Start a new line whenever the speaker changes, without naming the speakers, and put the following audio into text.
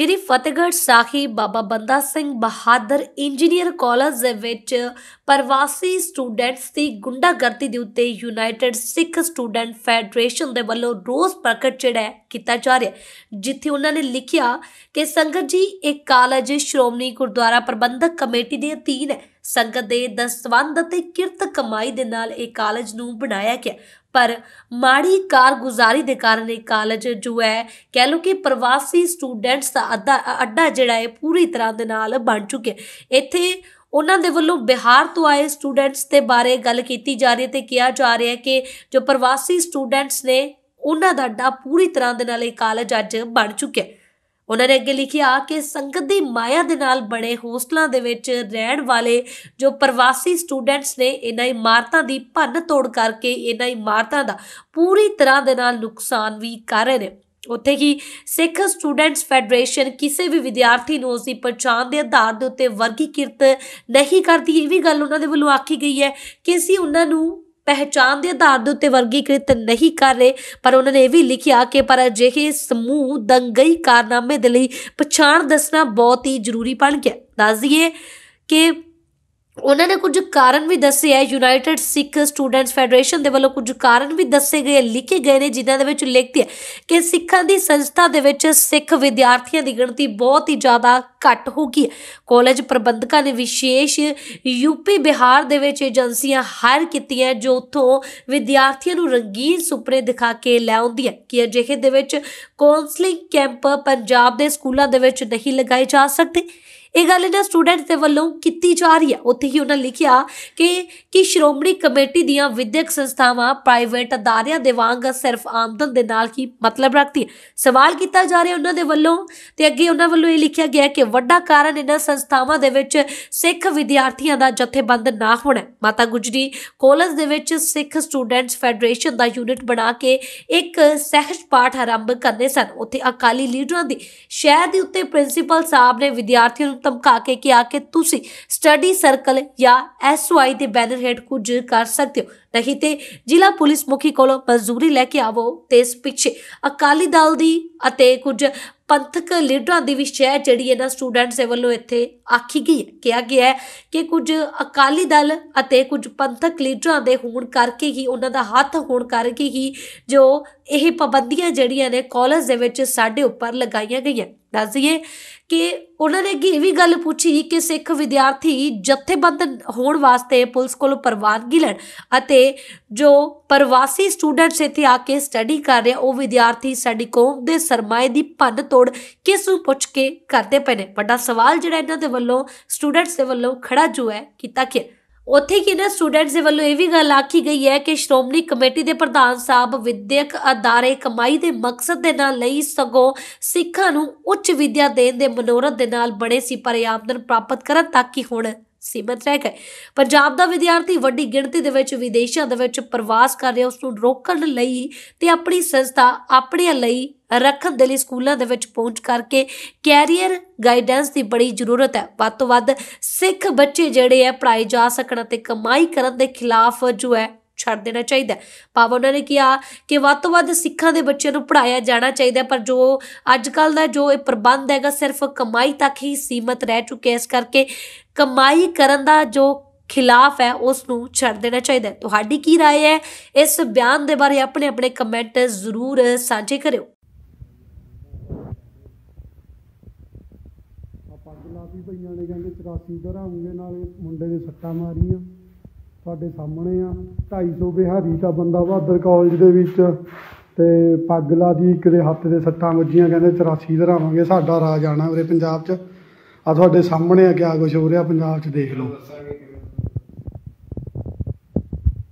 ਸ਼੍ਰੀ ਫਤਿਹਗੜ੍ਹ ਸਾਹਿਬ ਬਾਬਾ ਬੰਦਾ Singh Bahadur engineer college ਦੇ ਵਿੱਚ ਪ੍ਰਵਾਸੀ ਸਟੂਡੈਂਟਸ ਦੀ ਗੁੰਡਾਗਰਦੀ ਦੇ ਉੱਤੇ ਯੂਨਾਈਟਿਡ ਸਿੱਖ ਸਟੂਡੈਂਟ ਫੈਡਰੇਸ਼ਨ ਦੇ ਵੱਲੋਂ ਰੋਸ ਪ੍ਰਗਟ ਜਿਹੜਾ ਕੀਤਾ ਜਾ ਰਿਹਾ ਜਿੱਥੇ ਉਹਨਾਂ ਨੇ ਲਿਖਿਆ ਕਿ ਸੰਗਤ ਜੀ ਇੱਕ ਕਾਲਜ ਸ਼੍ਰੋਮਣੀ ਗੁਰਦੁਆਰਾ ਪ੍ਰਬੰਧਕ ਕਮੇਟੀ ਦੇ ਅਧੀਨ ਹੈ ਸੰਗਤ ਦੇ ਦਸਵੰਦ ਅਤੇ ਕਿਰਤ ਕਮਾਈ ਦੇ ਨਾਲ ਇਹ ਕਾਲਜ ਨੂੰ ਬਣਾਇਆ ਗਿਆ ਪਰ ਮਾੜੀ ਕਾਰਗੁਜ਼ਾਰੀ ਦੇ ਕਾਰਨ ਇਹ ਕਾਲਜ ਜੋ ਹੈ ਕਹਿ ਲਓ ਕਿ ਪ੍ਰਵਾਸੀ ਸਟੂਡੈਂਟਸ ਦਾ ਅੱਡਾ ਅੱਡਾ ਜਿਹੜਾ ਹੈ ਪੂਰੀ ਤਰ੍ਹਾਂ ਦੇ ਨਾਲ ਬਣ ਚੁੱਕਿਆ ਇੱਥੇ ਉਹਨਾਂ ਦੇ ਵੱਲੋਂ ਬਿਹਾਰ ਤੋਂ ਆਏ ਸਟੂਡੈਂਟਸ ਦੇ ਬਾਰੇ ਗੱਲ ਕੀਤੀ ਜਾ ਰਹੀ ਹੈ ਤੇ ਕਿਹਾ ਜਾ ਰਿਹਾ ਹੈ ਕਿ ਜੋ ਪ੍ਰਵਾਸੀ ਸਟੂਡੈਂਟਸ ਨੇ ਉਹਨਾਂ ਦਾ ਅੱਡਾ ਪੂਰੀ ਤਰ੍ਹਾਂ ਦੇ ਨਾਲ ਇਹ ਕਾਲਜ ਅੱਜ ਬਣ ਚੁੱਕਿਆ ਉਹਨਾਂ ਨੇ ਅੱਗੇ ਲਿਖਿਆ ਕਿ ਸੰਗਤ ਦੀ ਮਾਇਆ ਦੇ ਨਾਲ ਬਣੇ ਹੋਸਟਲਾਂ ਦੇ ਵਿੱਚ ਰਹਿਣ ਵਾਲੇ ਜੋ ਪ੍ਰਵਾਸੀ ਸਟੂਡੈਂਟਸ ਨੇ ਇਨ੍ਹਾਂ ਇਮਾਰਤਾਂ ਦੀ ਭੰਨ ਤੋੜ ਕਰਕੇ ਇਨ੍ਹਾਂ ਇਮਾਰਤਾਂ ਦਾ ਪੂਰੀ ਤਰ੍ਹਾਂ ਦੇ ਨਾਲ ਨੁਕਸਾਨ ਵੀ ਕਰ ਰਹੇ ਨੇ ਉੱਥੇ ਕੀ ਸਿੱਖ ਸਟੂਡੈਂਟਸ ਫੈਡਰੇਸ਼ਨ ਕਿਸੇ ਵੀ ਵਿਦਿਆਰਥੀ ਨੂੰ ਉਸ ਦੀ ਪਛਾਣ ਦੇ ਆਧਾਰ ਦੇ ਉੱਤੇ ਵਰਗੀਕ੍ਰਿਤ ਨਹੀਂ ਕਰਦੀ ਇਹ ਵੀ ਗੱਲ ਉਹਨਾਂ ਦੇ ਵੱਲੋਂ ਆਖੀ ਗਈ ਹੈ ਕਿ ਅਸੀਂ ਉਹਨਾਂ ਨੂੰ ਪਹਿਚਾਨ ਦੇ ਆਧਾਰ ਦੇ ਉੱਤੇ ਵਰਗੀਕ੍ਰਿਤ ਨਹੀਂ ਕਰ ਰਹੇ ਪਰ ਉਹਨਾਂ ਨੇ ਇਹ ਵੀ ਲਿਖਿਆ ਕਿ ਪਰ ਅਜਿਹੇ ਸਮੂਹ ਦੰਗਈ ਕਾਰਨਾਮੇ ਦੇ ਲਈ ਪਛਾਣ ਦੱਸਣਾ ਬਹੁਤ ਹੀ ਜ਼ਰੂਰੀ ਬਣ ਗਿਆ ਦੱਸ ਦਈਏ ਕਿ ਉਹਨਾਂ ਨੇ ਕੁਝ ਕਾਰਨ ਵੀ ਦੱਸੇ ਆ ਯੂਨਾਈਟਿਡ ਸਿੱਖ ਸਟੂਡੈਂਟਸ ਫੈਡਰੇਸ਼ਨ ਦੇ ਵੱਲੋਂ ਕੁਝ ਕਾਰਨ ਵੀ ਦੱਸੇ ਗਏ ਲਿਖੇ ਗਏ ਨੇ ਜਿਨ੍ਹਾਂ ਦੇ ਵਿੱਚ ਲਿਖਤੀ ਹੈ ਕਿ ਸਿੱਖਾਂ ਦੀ ਸੰਸਥਾ ਦੇ ਵਿੱਚ ਸਿੱਖ ਵਿਦਿਆਰਥੀਆਂ ਦੀ ਗਿਣਤੀ ਬਹੁਤ ਹੀ ਜ਼ਿਆਦਾ ਘੱਟ ਹੋ ਗਈ ਹੈ ਕਾਲਜ ਪ੍ਰਬੰਧਕਾਂ ਨੇ ਵਿਸ਼ੇਸ਼ ਯੂਪੀ ਬਿਹਾਰ ਦੇ ਵਿੱਚ ਏਜੰਸੀਆਂ ਹਾਇਰ ਕੀਤੀਆਂ ਜੋ ਉਥੋਂ ਵਿਦਿਆਰਥੀਆਂ ਨੂੰ ਰੰਗੀਨ ਸੁਪਨੇ ਦਿਖਾ ਕੇ ਲੈ ਆਉਂਦੀ ਹੈ ਕਿ ਅਜਿਹੇ ਦੇ ਵਿੱਚ ਕਾਉਂਸਲਿੰਗ ਕੈਂਪ ਪੰਜਾਬ ਦੇ ਸਕੂਲਾਂ ਦੇ ਵਿੱਚ ਨਹੀਂ ਲਗਾਏ ਜਾ ਸਕਦੇ ਇਹ ਗੱਲ ਇਹਨਾਂ ਸਟੂਡੈਂਟਸ ਦੇ ਵੱਲੋਂ ਕੀਤੀ ਜਾ ਰਹੀ ਹੈ ਉੱਥੇ ਹੀ ਉਹਨਾਂ ਲਿਖਿਆ ਕਿ ਕਿ ਸ਼੍ਰੋਮਣੀ ਕਮੇਟੀ ਦੀਆਂ ਵਿਦਿਅਕ ਸੰਸਥਾਵਾਂ ਪ੍ਰਾਈਵੇਟ ਅਦਾਰਿਆਂ ਦੇ ਵਾਂਗ ਸਿਰਫ ਆਮਦਨ ਦੇ ਨਾਲ ਕੀ ਮਤਲਬ ਰੱਖਦੀ ਹੈ ਸਵਾਲ ਕੀਤਾ ਜਾ ਰਿਹਾ ਉਹਨਾਂ ਦੇ ਵੱਲੋਂ ਤੇ ਅੱਗੇ ਉਹਨਾਂ ਵੱਲੋਂ ਇਹ ਲਿਖਿਆ ਗਿਆ ਕਿ ਵੱਡਾ ਕਾਰਨ ਇਹਨਾਂ ਸੰਸਥਾਵਾਂ ਦੇ ਵਿੱਚ ਸਿੱਖ ਵਿਦਿਆਰਥੀਆਂ ਦਾ ਜਥੇਬੰਦ ਨਾ ਹੋਣਾ ਮਾਤਾ ਗੁਜਰੀ ਕਾਲਜ ਦੇ ਵਿੱਚ ਸਿੱਖ ਸਟੂਡੈਂਟਸ ਫੈਡਰੇਸ਼ਨ ਦਾ ਯੂਨਿਟ ਬਣਾ ਕੇ ਇੱਕ ਸਹਿਜ ਪਾਠ ਆਰੰਭ ਕਰਨੇ ਸਨ ਉੱਥੇ ਅਕਾਲੀ ਲੀਡਰਾਂ ਦੀ ਸ਼ਹਿਰ ਦੇ ਉੱਤੇ ਪ੍ਰਿੰਸੀਪਲ ਸਾਹਿਬ ਨੇ ਵਿਦਿਆਰਥੀਆਂ ਨੂੰ ਧਮਕਾ ਕੇ ਕਿਹਾ ਕਿ ਤੁਸੀਂ ਸਟੱਡੀ ਸਰਕਲ ਜਾਂ ਐਸਓਆਈ ਦੇ ਬੈਨਰ ਹੇਠ ਕੁਝ ਕਰ ਸਕਦੇ ਹੋ ਨਹੀਂ ਤੇ ਜ਼ਿਲ੍ਹਾ ਪੁਲਿਸ ਮੁਖੀ ਕੋਲੋਂ ਮਨਜ਼ੂਰੀ ਲੈ ਕੇ ਆਵੋ ਤੇ ਇਸ ਪਿੱਛੇ ਅਕਾਲੀ ਦਲ ਦੀ ਅਤੇ ਕੁਝ ਪੰਥਕ ਲੀਡਰਾਂ ਦੀ ਵੀ ਸ਼ਹਿ ਜਿਹੜੀ ਇਹਨਾਂ ਸਟੂਡੈਂਟਸ ਦੇ ਵੱਲੋਂ ਇੱਥੇ ਆਖੀ ਗਈ ਕਿਹਾ ਗਿਆ ਕਿ ਕੁਝ ਅਕਾਲੀ ਦਲ ਅਤੇ ਕੁਝ ਪੰਥਕ ਲੀਡਰਾਂ ਦੇ ਹੋਣ ਕਰਕੇ ਹੀ ਉਹਨਾਂ ਦਾ ਹੱਥ ਹੋਣ ਕਰਕੇ ਹੀ ਜੋ ਇਹ ਪਾਬੰਦੀਆਂ ਜਿਹੜੀਆਂ ਨੇ ਕਾਲਜ ਦੇ ਵਿੱਚ ਸਾਡੇ ਉੱਪਰ ਲਗਾਈਆਂ ਗਈਆਂ ਦੱਸ ਕਿ ਉਹਨਾਂ ਨੇ ਇਹ ਵੀ ਗੱਲ ਪੁੱਛੀ ਕਿ ਸਿੱਖ ਵਿਦਿਆਰਥੀ ਜਥੇਬੰਦ ਹੋਣ ਵਾਸਤੇ ਪੁਲਿਸ ਕੋਲੋਂ ਪਰਵਾਨਗੀ ਲੈਣ ਅਤੇ ਜੋ ਪ੍ਰਵਾਸੀ ਸਟੂਡੈਂਟਸ ਇੱਥੇ ਆ ਕੇ ਸਟੱਡੀ ਕਰ ਰਹੇ ਉਹ ਵਿਦਿਆਰਥੀ ਸਾਡੀ ਕੌਮ ਦੇ ਸਰਮਾਏ ਦੀ ਭੰਨ ਤੋੜ ਕਿਸ ਨੂੰ ਪੁੱਛ ਕੇ ਕਰਦੇ ਪਏ ਨੇ ਵੱਡਾ ਸਵਾਲ ਜਿਹੜਾ ਇਹਨਾਂ ਦੇ ਵੱਲੋਂ ਸਟੂਡੈਂਟਸ ਦੇ ਵੱਲੋਂ ਖੜਾ ਜੋ ਹੈ ਕੀਤਾ ਕਿ ਉੱਥੇ ਕਿ ਇਹਨਾਂ ਸਟੂਡੈਂਟਸ ਦੇ ਵੱਲੋਂ ਇਹ ਵੀ ਗੱਲ ਆਖੀ ਗਈ ਹੈ ਕਿ ਸ਼੍ਰੋਮਣੀ ਕਮੇਟੀ ਦੇ ਪ੍ਰਧਾਨ ਸਾਹਿਬ ਵਿਦਿਅਕ ਅਦਾਰੇ ਕਮਾਈ ਦੇ ਮਕਸਦ ਦੇ ਨਾਲ ਲਈ ਸਗੋਂ ਸਿੱਖਾਂ ਨੂੰ ਉੱਚ ਵਿਦਿਆ ਦੇਣ ਦੇ ਮਨੋਰਥ ਦੇ ਨਾਲ ਬਣੇ ਸੀ ਪਰ ਪ੍ਰਾਪਤ ਕਰਨ ਤੱਕ ਹੀ ਹੁਣ ਸੀਮਤ ਰਹਿ ਗਏ ਪੰਜਾਬ ਦਾ ਵਿਦਿਆਰਥੀ ਵੱਡੀ ਗਿਣਤੀ ਦੇ ਵਿੱਚ ਵਿਦੇਸ਼ਾਂ ਦੇ ਵਿੱਚ ਪ੍ਰਵਾਸ ਕਰ ਰਿਹਾ ਉਸ ਨੂੰ ਰੋਕਣ ਲਈ ਤੇ ਆਪਣੀ ਸੰਸਥਾ ਆਪਣੇ ਲਈ ਰੱਖਣ ਦੇ ਲਈ ਸਕੂਲਾਂ ਦੇ ਵਿੱਚ ਪਹੁੰਚ ਕਰਕੇ ਕੈਰੀਅਰ ਗਾਈਡੈਂਸ ਦੀ ਬੜੀ ਜ਼ਰੂਰਤ ਹੈ ਵੱਧ ਤੋਂ ਵੱਧ ਸਿੱਖ ਬੱਚੇ ਜਿਹੜੇ ਆ ਪੜਾਈ ਜਾ ਸਕਣ ਅਤੇ ਕਮਾਈ ਕਰਨ ਦੇ ਖਿਲਾਫ ਜੋ ਹੈ ਛੱਡ ਦੇਣਾ ਚਾਹੀਦਾ ਭਾਵ ਉਹਨਾਂ ਨੇ ਕਿਹਾ ਕਿ ਵੱਧ ਤੋਂ ਵੱਧ ਸਿੱਖਾਂ ਦੇ ਬੱਚਿਆਂ ਨੂੰ ਪੜਾਇਆ ਜਾਣਾ ਚਾਹੀਦਾ ਪਰ ਜੋ ਅੱਜ ਕੱਲ ਦਾ ਜੋ ਇਹ ਪ੍ਰਬੰਧ ਹੈਗਾ ਸਿਰਫ ਕਮਾਈ ਤੱਕ ਹੀ ਸੀਮਤ ਰਹਿ ਚੁੱਕਿਆ ਇਸ ਕਰਕੇ ਕਮਾਈ ਕਰਨ ਦਾ ਜੋ ਖਿਲਾਫ ਹੈ ਉਸ ਨੂੰ ਛੱਡ ਦੇਣਾ ਚਾਹੀਦਾ ਤੁਹਾਡੀ ਕੀ رائے ਹੈ ਇਸ ਬਿਆਨ ਦੇ ਬਾਰੇ ਆਪਣੇ ਆਪਣੇ ਕਮੈਂਟ ਜ਼ਰੂਰ ਸਾਂਝੇ ਕਰਿਓ ਪੱਗ ਵੀ ਪਈਆਂ ਨੇ ਕਹਿੰਦੇ 84 ਧਰਾਉਂਗੇ ਨਾਲੇ ਮੁੰਡੇ ਦੇ ਸੱਟਾਂ ਮਾਰੀਆਂ ਤੁਹਾਡੇ ਸਾਹਮਣੇ ਆ 250 ਬਿਹਾਰੀ ਦਾ ਬੰਦਾ ਬਹਾਦਰ ਕਾਲਜ ਦੇ ਵਿੱਚ ਤੇ ਪੱਗ ਦੀ ਇੱਕ ਦੇ ਹੱਥ ਦੇ ਸੱਟਾਂ ਵੱਜੀਆਂ ਕਹਿੰਦੇ 84 ਧਰਾਵਾਂਗੇ ਸਾਡਾ ਰਾਜ ਆਣਾ ਉਰੇ ਪੰਜਾਬ 'ਚ ਆ ਤੁਹਾਡੇ ਸਾਹਮਣੇ ਆ ਕਿਆ ਕੁਝ ਹੋ ਰਿਹਾ ਪੰਜਾਬ 'ਚ ਦੇਖ ਲਓ